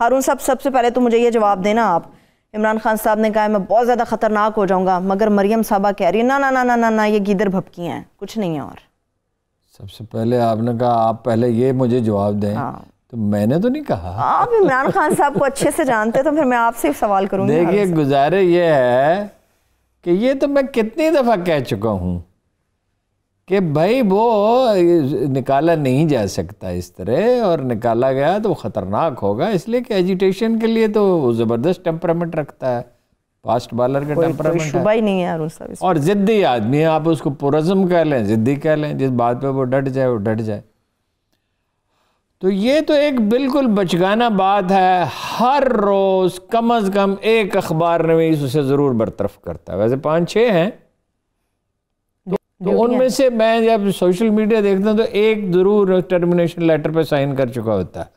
हारून साहब सबसे पहले तो मुझे ये जवाब देना आप इमरान खान साहब ने कहा मैं बहुत ज़्यादा ख़तरनाक हो जाऊँगा मगर मरियम साहबा कह रही है ना ना ना ना ना ना ये गिदर भपकी हैं कुछ नहीं है और सबसे पहले आपने कहा आप पहले ये मुझे जवाब दें हाँ। तो मैंने तो नहीं कहा आप इमरान खान साहब को अच्छे से जानते तो फिर मैं आपसे सवाल करूँगी देखिए गुजारे ये है कि ये तो मैं कितनी दफ़ा कह चुका हूँ कि भाई वो निकाला नहीं जा सकता इस तरह और निकाला गया तो ख़तरनाक होगा इसलिए कि एजिटेशन के लिए तो ज़बरदस्त टेम्परामेंट रखता है फास्ट बॉलर का टेम्परामेंट शुबा ही नहीं है और, और ज़िद्दी आदमी है आप उसको पुरज़म कह लें ज़िद्दी कह लें जिस बात पे वो डट जाए वो डट जाए तो ये तो एक बिल्कुल बचगाना बात है हर रोज़ कम अज़ कम एक अखबार नवीस उसे ज़रूर बरतरफ करता है वैसे पाँच छः हैं तो उनमें से मैं जब सोशल मीडिया देखता हूँ तो एक ज़रूर टर्मिनेशन लेटर पर साइन कर चुका होता है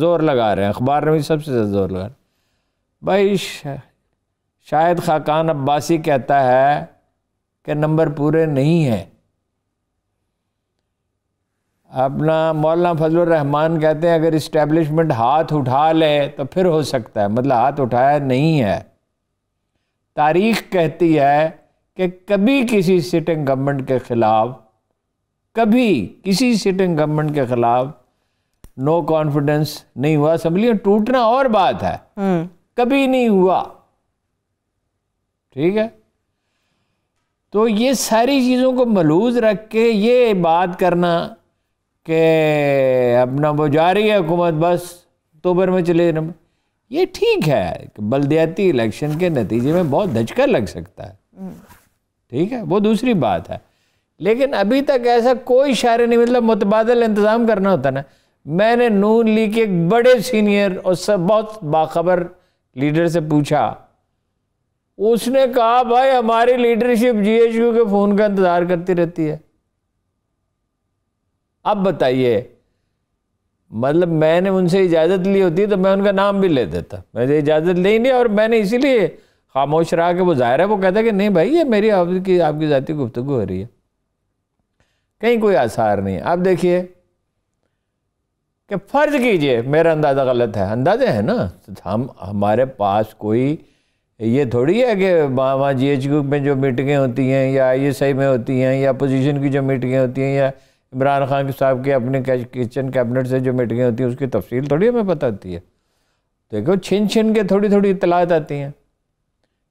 ज़ोर लगा रहे हैं अखबार में भी सबसे ज़्यादा ज़ोर लगा रहे भाई शायद खाकान अब्बासी कहता है कि नंबर पूरे नहीं हैं अपना मौलाना फजल रहमान कहते हैं अगर इस्टेब्लिशमेंट हाथ उठा ले तो फिर हो सकता है मतलब हाथ उठाया नहीं है तारीख कहती है कि कभी किसी सिटिंग गवर्नमेंट के ख़िलाफ़ कभी किसी सिटिंग गवर्नमेंट के ख़िलाफ़ नो कॉन्फिडेंस नहीं हुआ असम्बली टूटना और बात है हम्म। कभी नहीं हुआ ठीक है तो ये सारी चीज़ों को मलूज रख के ये बात करना कि अपना वो जा रही है हुकूमत बस अक्टूबर तो में चले जाना ये ठीक है बलदियाती इलेक्शन के नतीजे में बहुत धचका लग सकता है हम्म। ठीक है वो दूसरी बात है लेकिन अभी तक ऐसा कोई शायर नहीं मतलब मुतबादल इंतज़ाम करना होता ना मैंने नून लीग के एक बड़े सीनियर और सब बहुत बाखबर लीडर से पूछा उसने कहा भाई हमारी लीडरशिप जीएचयू के फ़ोन का इंतज़ार करती रहती है अब बताइए मतलब मैंने उनसे इजाज़त ली होती तो मैं उनका नाम भी ले देता मैं इजाज़त ले नहीं और मैंने इसीलिए खामोश रहा कि वो ज़ाहिर है वो कहता है कि नहीं भाई ये मेरी आपकी आपकी ज़ाती गुफ्तु हो रही है कहीं कोई आसार नहीं है आप देखिए कि फ़र्ज़ कीजिए मेरा अंदाज़ा गलत है अंदाजे है ना हम हमारे पास कोई ये थोड़ी है कि वहाँ जी एच यू में जो मीटिंगें होती हैं या आई एस आई में होती हैं या अपोजिशन की जो मीटिंगें होती हैं या इमरान खान साहब के अपने किचन कैबिनेट से जो मीटिंगें होती हैं उसकी तफसील थोड़ी हमें पता होती है देखो छिन छिन के थोड़ी थोड़ी इतलात आती हैं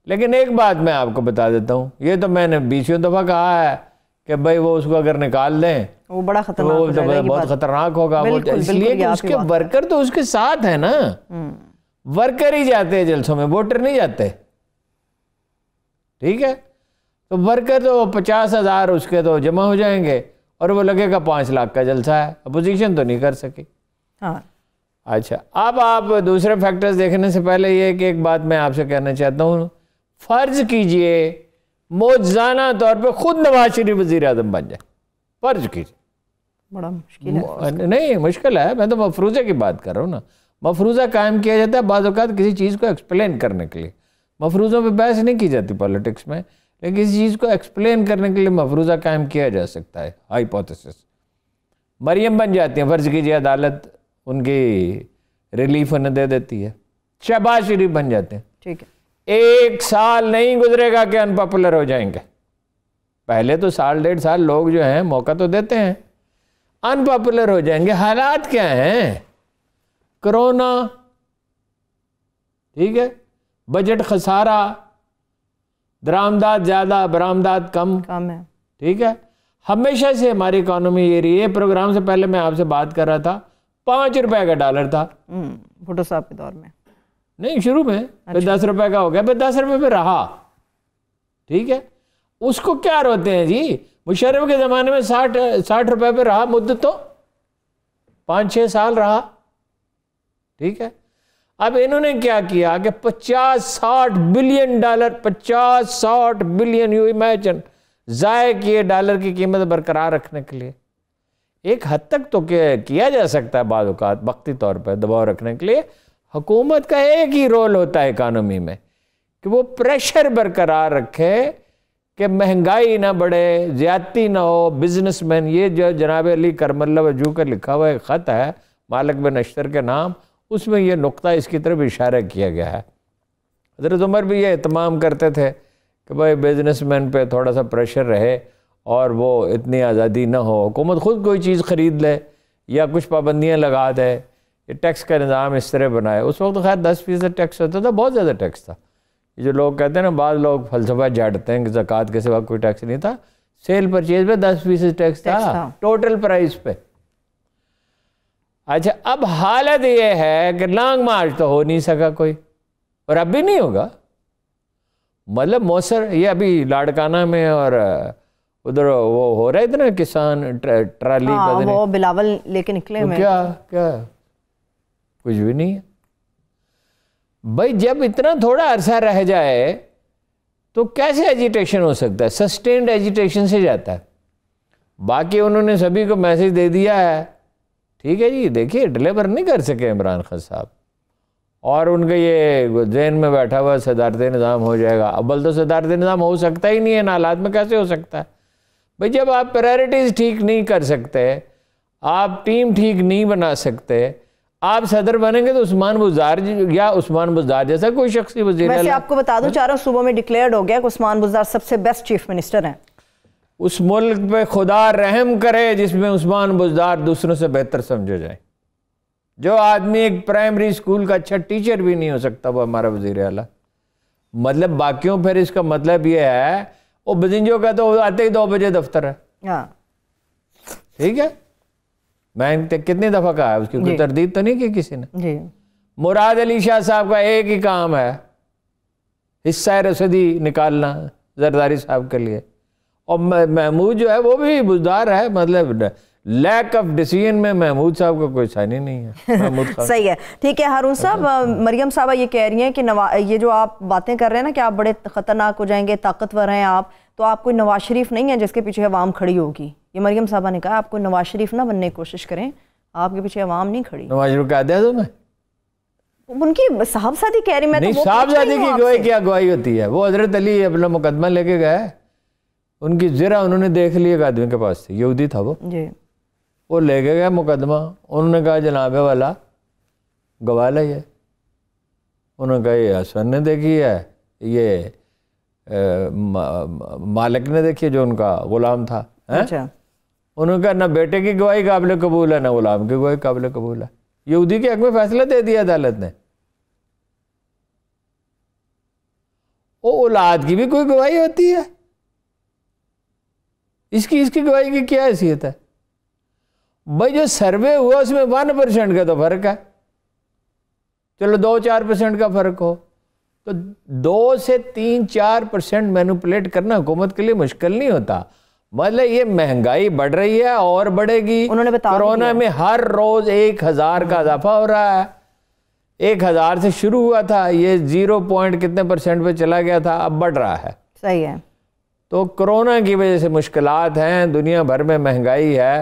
लेकिन एक बात मैं आपको बता देता हूँ ये तो मैंने बीसों दफ़ा कहा है कि भाई वो उसको अगर निकाल दें वो बड़ा तो खतरनाक तो, तो बहुत खतरनाक होगा वो इसलिए उसके वर्कर तो उसके साथ है ना वर्कर हम्म। ही जाते हैं जलसों में वोटर नहीं जाते ठीक है तो वर्कर तो पचास हज़ार उसके तो जमा हो जाएंगे और वो लगेगा पांच लाख का जलसा है अपोजिशन तो नहीं कर सके हाँ। अच्छा अब आप दूसरे फैक्टर्स देखने से पहले ये कि एक बात मैं आपसे कहना चाहता हूँ फ़र्ज कीजिए मौजाना तौर पर ख़ुद नवाज शरीफ वज़ी अजम बन जाए फ़र्ज कीजिए बड़ा मुश्किल है नहीं मुश्किल है मैं तो मफरूज़े की बात कर रहा हूँ ना मफरूज़ा कायम किया जाता है बाज़ात किसी चीज़ को एक्सप्लेन करने के लिए मफरूज़ों पर बहस नहीं की जाती पॉलिटिक्स में लेकिन किसी चीज़ को एक्सप्लेन करने के लिए मफरूज़ा कायम किया जा सकता है हाइपोथेसिस मरियम बन जाती हैं फ़र्ज़ कीजिए अदालत उनकी रिलीफ उन्हें दे देती है शहबाज शरीफ बन जाते हैं ठीक है एक साल नहीं गुजरेगा कि अनपॉपुलर हो जाएंगे पहले तो साल डेढ़ साल लोग जो हैं मौका तो देते हैं अनपॉपुलर हो जाएंगे हालात क्या हैं कोरोना ठीक है बजट खसारा दरामदाद ज़्यादा बरामदाद कम कम है ठीक है हमेशा से हमारी इकोनॉमी ये रही है प्रोग्राम से पहले मैं आपसे बात कर रहा था पांच रुपए का डॉलर था भुटो हम्म, साहब के दौर में नहीं शुरू में अच्छा। फिर दस रुपए का हो गया फिर दस रुपए में रहा ठीक है उसको क्या रोते हैं जी मुशर्रफ के ज़माने में साठ साठ रुपए पे रहा मुद्द तो पाँच छह साल रहा ठीक है अब इन्होंने क्या किया कि पचास साठ बिलियन डॉलर पचास साठ बिलियन यू इमेजन ज़ाय किए डॉलर की कीमत बरकरार रखने के लिए एक हद तक तो किया जा सकता है बाद वक्ती तौर पर दबाव रखने के लिए हुकूमत का एक ही रोल होता है इकानमी में कि वो प्रेशर बरकरार रखे कि महंगाई ना बढ़े ज़्यादती ना हो बिजनेसमैन ये जो जनाब अली करमल वजू का लिखा हुआ एक ख़त है मालक बिन अश्तर के नाम उसमें यह नुकता इसकी तरफ इशारा किया गया है हजरत उमर भी ये अहतमाम करते थे कि भाई बिजनेसमैन पे थोड़ा सा प्रेशर रहे और वो इतनी आज़ादी ना हो हुकूमत ख़ुद कोई चीज़ ख़रीद ले या कुछ पाबंदियाँ लगा दे टैक्स का निज़ाम इस तरह बनाया उस वक्त तो खैर दस फीसद टैक्स होता था बहुत ज़्यादा टैक्स था ये जो लोग कहते हैं ना बाद लोग फलसफा जाटते हैं कि जक़ात के सिवा कोई टैक्स नहीं था सेल परचेज पे दस फीसद टैक्स था, था। टोटल प्राइस पे अच्छा अब हालत यह है कि लॉन्ग मार्च तो हो नहीं सका कोई और अब भी नहीं होगा मतलब मौसर ये अभी लाड़काना में और उधर वो हो रहा है इतना किसान ट्राली हाँ, वो बिलावल लेके निकले तो क्या क्या कुछ भी नहीं है भाई जब इतना थोड़ा अरसा रह जाए तो कैसे एजिटेशन हो सकता है सस्टेन्ड एजिटेशन से जाता है बाकी उन्होंने सभी को मैसेज दे दिया है ठीक है जी देखिए डिलीवर नहीं कर सके इमरान खान साहब और उनके ये जैन में बैठा हुआ सदारत निज़ाम हो जाएगा अब्बल तो सदारत निज़ाम हो सकता ही नहीं है नालात में कैसे हो सकता है भाई जब आप प्रायोरिटीज़ ठीक नहीं कर सकते आप टीम ठीक नहीं बना सकते आप सदर बनेंगे तो उस्मान बुजार या उस्मान बुजार जैसा कोई शख्स वजी आपको बता दूं हाँ? चारों सूबों में डिक्लेयर्ड हो गया कि उस्मान बुजार सबसे बेस्ट चीफ मिनिस्टर हैं उस मुल्क पे खुदा रहम करे जिसमें उस्मान बुजार दूसरों से बेहतर समझे जाए जो आदमी एक प्राइमरी स्कूल का अच्छा टीचर भी नहीं हो सकता वो हमारा वजीर अला मतलब बाकियों फिर इसका मतलब ये है वो बजिंजो का तो आते ही दो बजे दफ्तर है हाँ। ठीक है मैं कितनी दफ़ा कहा है उसकी कोई तरदीद तो नहीं की किसी ने जी मुराद अली शाह साहब का एक ही काम है हिस्सा रसदी निकालना जरदारी साहब के लिए और महमूद जो है वो भी बुजदार है मतलब लैक ऑफ डिसीजन में महमूद साहब का कोई सानी नहीं है सही है ठीक है हारून साहब अच्छा। मरियम साहबा ये कह रही हैं कि नवा ये जो आप बातें कर रहे हैं ना कि आप बड़े ख़तरनाक हो जाएंगे ताकतवर हैं आप तो आप कोई नवाज शरीफ नहीं है जिसके पीछे आवाम खड़ी होगी ये मरियम साहबा ने कहा आपको नवाज शरीफ ना बनने की कोशिश करें आपके पीछे आवाम नहीं खड़ी नवाज शरीफ कह दिया तुम्हें उनकी साहबजादी कह रही मैं तो नहीं, तो साहबजादी की गवाही क्या गवाही होती है वो हजरत अली अपना मुकदमा लेके गए उनकी जरा उन्होंने देख लिया एक आदमी के पास थी यहूदी था वो जी वो लेके गए मुकदमा उन्होंने कहा जनाबे वाला गवाह लाइए उन्होंने कहा ये हसन ने देखी है ये ए, मालिक ने देखी है जो उनका गुलाम था अच्छा। उन्होंने कहा ना बेटे की गवाही काबिल कबूल है ना गुलाम की गवाही काबिल कबूल है यहूदी के हक में फैसला दे दिया अदालत ने वो औलाद की भी कोई गवाही होती है इसकी इसकी गवाही की क्या हैसियत है भाई जो सर्वे हुआ उसमें वन परसेंट का तो फर्क है चलो दो चार परसेंट का फर्क हो तो दो से तीन चार परसेंट मैनुपलेट करना हुकूमत के लिए मुश्किल नहीं होता मतलब ये महंगाई बढ़ रही है और बढ़ेगी उन्होंने बताया कोरोना में हर रोज एक हजार का इजाफा हो रहा है एक हजार से शुरू हुआ था ये जीरो पॉइंट कितने परसेंट पे चला गया था अब बढ़ रहा है सही है तो कोरोना की वजह से मुश्किल हैं दुनिया भर में महंगाई है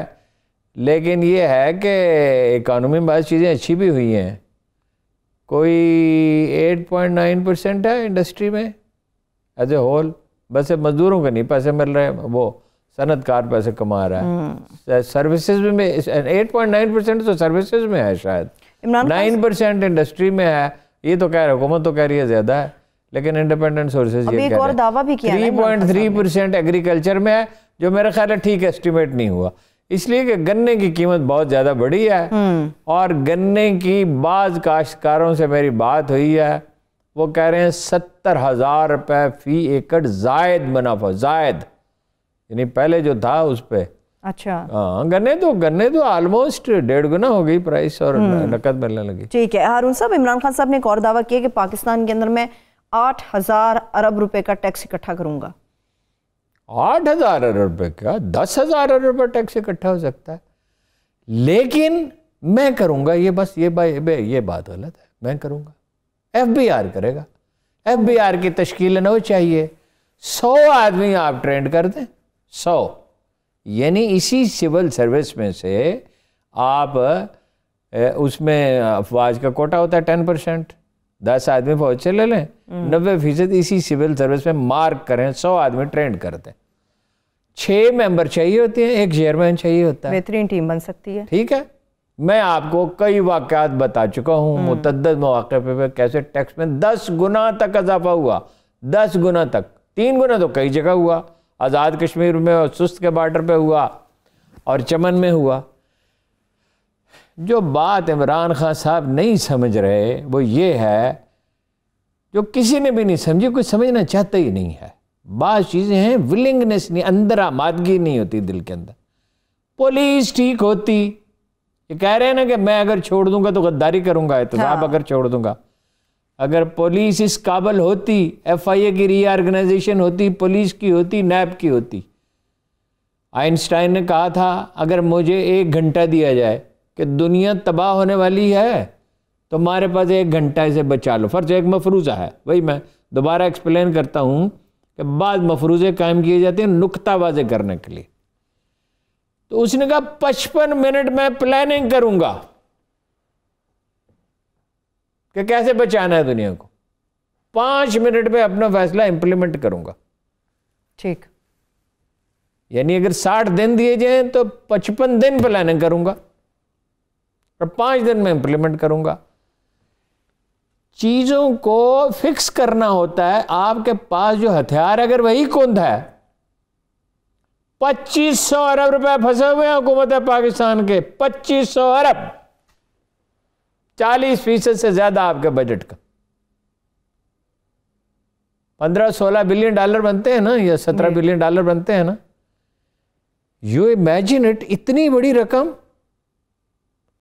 लेकिन ये है कि इकानमी में बहुत चीज़ें अच्छी भी हुई हैं कोई 8.9 परसेंट है इंडस्ट्री में एज ए होल बस मज़दूरों को नहीं पैसे मिल रहे हैं वो सनत कार पैसे कमा रहा है हम्म। सर्विसेज में एट पॉइंट नाइन परसेंट तो सर्विसेज में है शायद नाइन परसेंट इंडस्ट्री में है ये तो कह रहे हुकूमत तो कह रही है ज्यादा है लेकिन इंडिपेंडेंट सोर्सेज ये एक और दावा भी किया थ्री परसेंट एग्रीकल्चर में है जो मेरा ख्याल है ठीक एस्टिमेट नहीं हुआ इसलिए कि गन्ने की कीमत बहुत ज़्यादा बढ़ी है हम्म। और गन्ने की बाज काश्तकारों से मेरी बात हुई है वो कह रहे हैं सत्तर हज़ार रुपये फ़ी एकड़ जायद मुनाफा जायद यानी पहले जो था उस पर अच्छा हाँ गन्ने तो गन्ने तो ऑलमोस्ट डेढ़ गुना हो गई प्राइस और हम्म। नकद मिलने लगी ठीक है हारून साहब इमरान खान साहब ने एक और दावा किया कि पाकिस्तान के अंदर मैं आठ हजार अरब रुपए का टैक्स इकट्ठा करूंगा आठ हजार अरब रुपए का दस हजार अरब रुपए टैक्स इकट्ठा हो सकता है लेकिन मैं करूंगा ये बस ये बा, ये बात गलत है मैं करूंगा एफ बी आर करेगा एफ बी आर की तश्कील न चाहिए सौ आदमी आप ट्रेंड कर दें सौ यानी इसी सिविल सर्विस में से आप उसमें अफवाज का कोटा होता है टेन परसेंट दस आदमी फौज से ले लें हम्म। नब्बे फीसद इसी सिविल सर्विस में मार्क करें सौ आदमी ट्रेंड करते हैं छह मेंबर चाहिए होते हैं एक चेयरमैन चाहिए होता है बेहतरीन टीम बन सकती है ठीक है मैं आपको कई वाक्यात बता चुका हूँ हम्म। मुतद मौक़े पे कैसे टैक्स में दस गुना तक इजाफा हुआ दस गुना तक तीन गुना तो कई जगह हुआ आज़ाद कश्मीर में और सुस्त के बॉर्डर पे हुआ और चमन में हुआ जो बात इमरान खान साहब नहीं समझ रहे वो ये है जो किसी ने भी नहीं समझी कोई समझना चाहता ही नहीं है बात चीज़ें हैं विलिंगनेस नहीं अंदर आमादगी नहीं होती दिल के अंदर पुलिस ठीक होती ये कह रहे हैं ना कि मैं अगर छोड़ दूंगा तो गद्दारी करूंगा तो हाँ। अगर छोड़ दूंगा अगर पुलिस इस काबल होती एफआईए की रीआर्गेनाइजेशन होती पुलिस की होती नैब की होती आइंस्टाइन ने कहा था अगर मुझे एक घंटा दिया जाए कि दुनिया तबाह होने वाली है तो हमारे पास एक घंटा इसे बचा लो फर्ज एक मफरूज़ा है वही मैं दोबारा एक्सप्लेन करता हूँ कि बाद मफरूज़े कायम किए जाते हैं नुकता वाजे करने के लिए तो उसने कहा पचपन मिनट में प्लानिंग करूँगा कि कैसे बचाना है दुनिया को पांच मिनट में अपना फैसला इंप्लीमेंट करूंगा ठीक यानी अगर साठ दिन दिए जाए तो पचपन दिन प्लानिंग करूंगा और पांच दिन में इंप्लीमेंट करूंगा चीज़ों को फिक्स करना होता है आपके पास जो हथियार अगर वही कुंद है पच्चीस सौ अरब रुपए फंसे हुए हैं हुकूमत है पाकिस्तान के पच्चीस सौ अरब चालीस फीसद से ज़्यादा आपके बजट का पंद्रह सोलह बिलियन डॉलर बनते हैं ना या सत्रह बिलियन डॉलर बनते हैं ना यू इमेजिन इट इतनी बड़ी रकम